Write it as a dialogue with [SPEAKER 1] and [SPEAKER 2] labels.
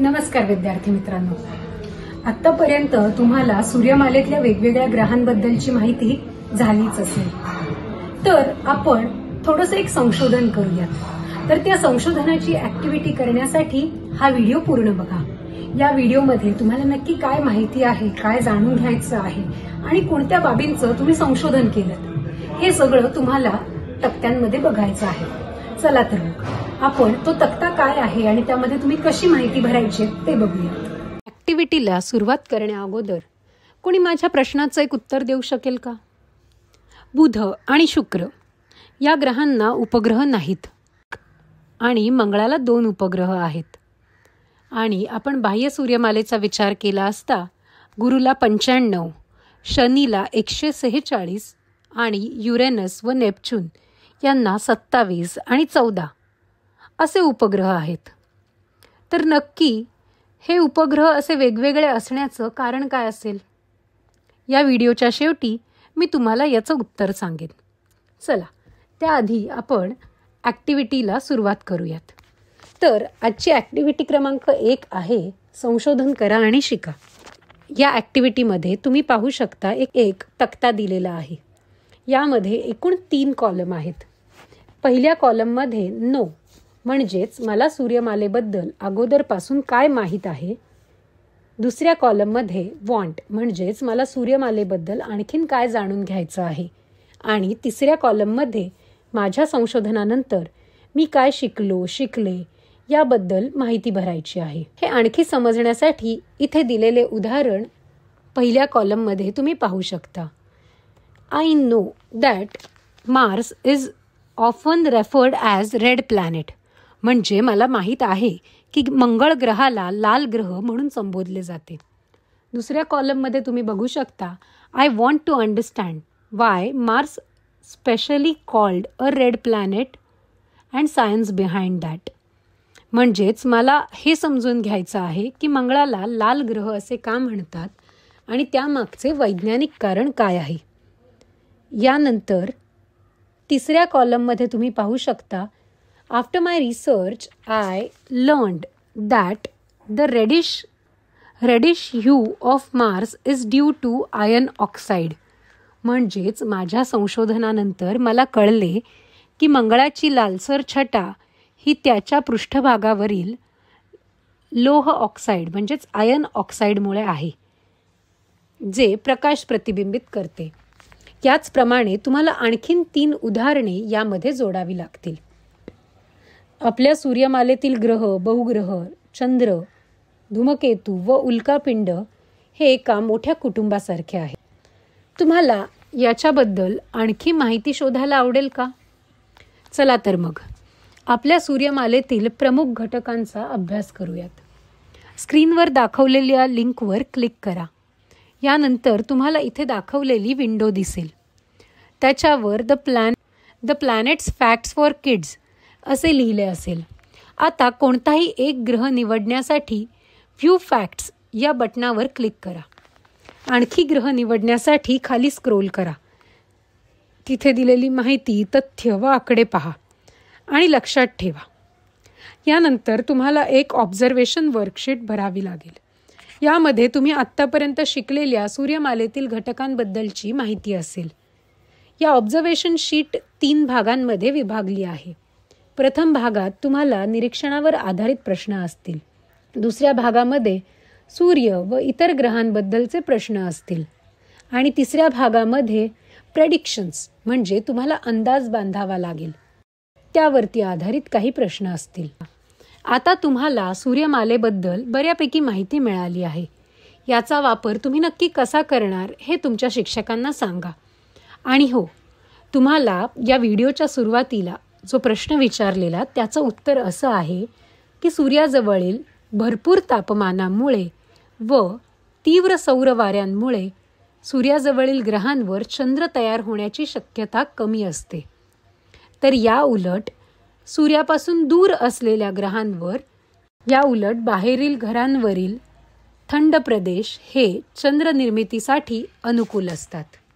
[SPEAKER 1] नमस्कार विद्यार्थी मित्रांनो आतापर्यंत तुम्हाला सूर्यमालेतल्या वेगवेगळ्या ग्रहांबद्दलची माहिती झालीच असेल तर आपण थोडस एक संशोधन करूया तर त्या संशोधनाची ऍक्टिव्हिटी करण्यासाठी हा व्हिडिओ पूर्ण बघा या व्हिडिओमध्ये तुम्हाला नक्की काय माहिती आहे काय जाणून घ्यायचं आहे आणि कोणत्या बाबींचं तुम्ही संशोधन केलं हे सगळं तुम्हाला टप्प्यांमध्ये बघायचं आहे चला तर मग आपण तो तक्ता काय आहे आणि त्यामध्ये तुम्ही कशी माहिती भरायची ते बघूया ऍक्टिव्हिटीला सुरुवात करण्या अगोदर कोणी माझ्या प्रश्नाचं एक उत्तर देऊ शकेल का बुध आणि शुक्र या ग्रहांना उपग्रह नाहीत आणि मंगळाला दोन उपग्रह आहेत आणि आपण बाह्य सूर्यमालेचा विचार केला असता गुरुला पंच्याण्णव शनीला एकशे सेहेचाळीस आणि युरेनस व नेपच्यून यांना सत्तावीस आणि चौदा असे उपग्रह आहेत तर नक्की हे उपग्रह असे वेगवेगळे असण्याचं कारण काय असेल या व्हिडिओच्या शेवटी मी तुम्हाला याचं उत्तर सांगेन चला त्याआधी आपण ॲक्टिव्हिटीला सुरुवात करूयात तर आजची ॲक्टिव्हिटी क्रमांक एक आहे संशोधन करा आणि शिका या ॲक्टिव्हिटीमध्ये तुम्ही पाहू शकता एक एक तक्ता दिलेला आहे यामध्ये एकूण तीन कॉलम आहेत पहिल्या कॉलममध्ये नो म्हणजेच मला सूर्यमालेबद्दल अगोदरपासून काय माहीत आहे दुसऱ्या कॉलममध्ये वॉन्ट म्हणजेच मला सूर्यमालेबद्दल आणखीन काय जाणून घ्यायचं आहे आणि तिसऱ्या कॉलममध्ये माझ्या संशोधनानंतर मी काय शिकलो शिकले याबद्दल माहिती भरायची आहे हे आणखी समजण्यासाठी इथे दिलेले उदाहरण पहिल्या कॉलममध्ये तुम्ही पाहू शकता I know that Mars is often referred as red planet म्हणजे मला माहीत आहे की मंगळ ग्रहाला लाल ग्रह म्हणून संबोधले जाते दुसऱ्या कॉलममध्ये तुम्ही बघू शकता I want to understand why Mars specially called a red planet and science behind that म्हणजेच मला हे समजून घ्यायचं आहे की मंगळाला लाल ग्रह असे का म्हणतात आणि त्यामागचे वैज्ञानिक कारण काय आहे यानंतर तिसऱ्या कॉलममध्ये तुम्ही पाहू शकता after my research I learned that the reddish reddish hue of Mars is due to iron oxide म्हणजेच माझ्या संशोधनानंतर मला कळले की मंगळाची लालसर छटा ही त्याच्या पृष्ठभागावरील लोह ऑक्साईड म्हणजेच आयन ऑक्साईडमुळे आहे जे प्रकाश प्रतिबिंबित करते याचप्रमाणे तुम्हाला आणखीन तीन उदाहरणे यामध्ये जोडावी लागतील आपल्या सूर्यमालेतील ग्रह बहुग्रह चंद्र धूमकेतू व उल्कापिंड हे एका मोठ्या कुटुंबासारखे आहे तुम्हाला याच्याबद्दल आणखी माहिती शोधायला आवडेल का चला तर मग आपल्या सूर्यमालेतील प्रमुख घटकांचा अभ्यास करूयात स्क्रीनवर दाखवलेल्या लिंकवर क्लिक करा यानंतर तुम्हाला इथे दाखवलेली विंडो दिसेल त्याच्यावर the plan the planets facts for kids असे लिहिले असेल आता कोणताही एक ग्रह निवडण्यासाठी व्ह्यू फॅक्ट्स या बटणावर क्लिक करा आणखी ग्रह निवडण्यासाठी खाली स्क्रोल करा तिथे दिलेली माहिती तथ्य व आकडे पहा आणि लक्षात ठेवा यानंतर तुम्हाला एक ऑब्झर्वेशन वर्कशीट भरावी लागेल यामध्ये तुम्ही आत्तापर्यंत शिकलेल्या सूर्यमालेतील घटकांबद्दलची माहिती असेल या ऑब्झर्वेशन शीट तीन भागांमध्ये विभागली आहे प्रथम भागात तुम्हाला निरीक्षणावर आधारित प्रश्न असतील दुसऱ्या भागामध्ये सूर्य व इतर ग्रहांबद्दलचे प्रश्न असतील आणि तिसऱ्या भागामध्ये प्रेडिक्शन्स म्हणजे तुम्हाला अंदाज बांधावा लागेल त्यावरती आधारित काही प्रश्न असतील आता तुम्हाला सूर्यमालेबद्दल बऱ्यापैकी माहिती मिळाली आहे याचा वापर तुम्ही नक्की कसा करणार हे तुमच्या शिक्षकांना सांगा आणि हो तुम्हाला या व्हिडिओच्या सुरुवातीला जो प्रश्न विचारलेला त्याचं उत्तर असं आहे की सूर्याजवळील भरपूर तापमानामुळे व तीव्र सौर वाऱ्यांमुळे सूर्याजवळील ग्रहांवर चंद्र तयार होण्याची शक्यता कमी असते तर या उलट सूर्यापासून दूर असलेल्या ग्रहांवर या उलट बाहेरील घरांवरील थंड प्रदेश हे चंद्रनिर्मितीसाठी अनुकूल असतात